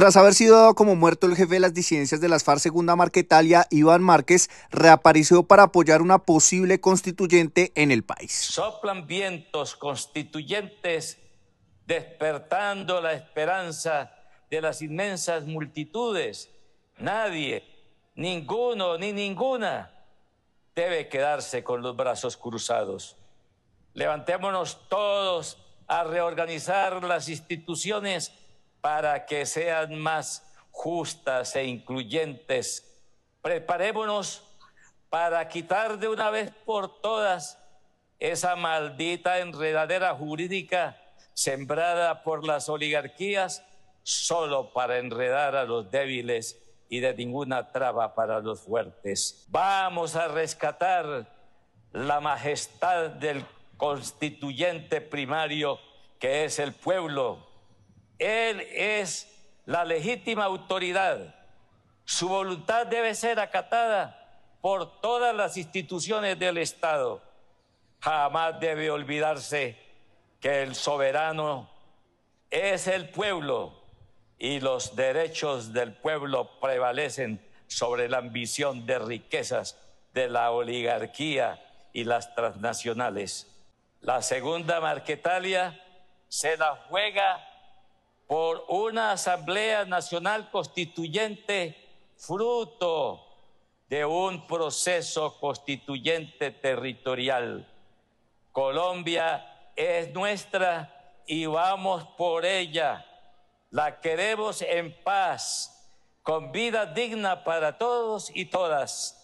Tras haber sido dado como muerto el jefe de las disidencias de las FARC Segunda marca Italia, Iván Márquez, reapareció para apoyar una posible constituyente en el país. Soplan vientos constituyentes despertando la esperanza de las inmensas multitudes. Nadie, ninguno ni ninguna debe quedarse con los brazos cruzados. Levantémonos todos a reorganizar las instituciones para que sean más justas e incluyentes. Preparémonos para quitar de una vez por todas esa maldita enredadera jurídica sembrada por las oligarquías solo para enredar a los débiles y de ninguna traba para los fuertes. Vamos a rescatar la majestad del constituyente primario que es el pueblo él es la legítima autoridad. Su voluntad debe ser acatada por todas las instituciones del Estado. Jamás debe olvidarse que el soberano es el pueblo y los derechos del pueblo prevalecen sobre la ambición de riquezas de la oligarquía y las transnacionales. La segunda marquetalia se la juega por una Asamblea Nacional Constituyente fruto de un proceso constituyente territorial. Colombia es nuestra y vamos por ella. La queremos en paz, con vida digna para todos y todas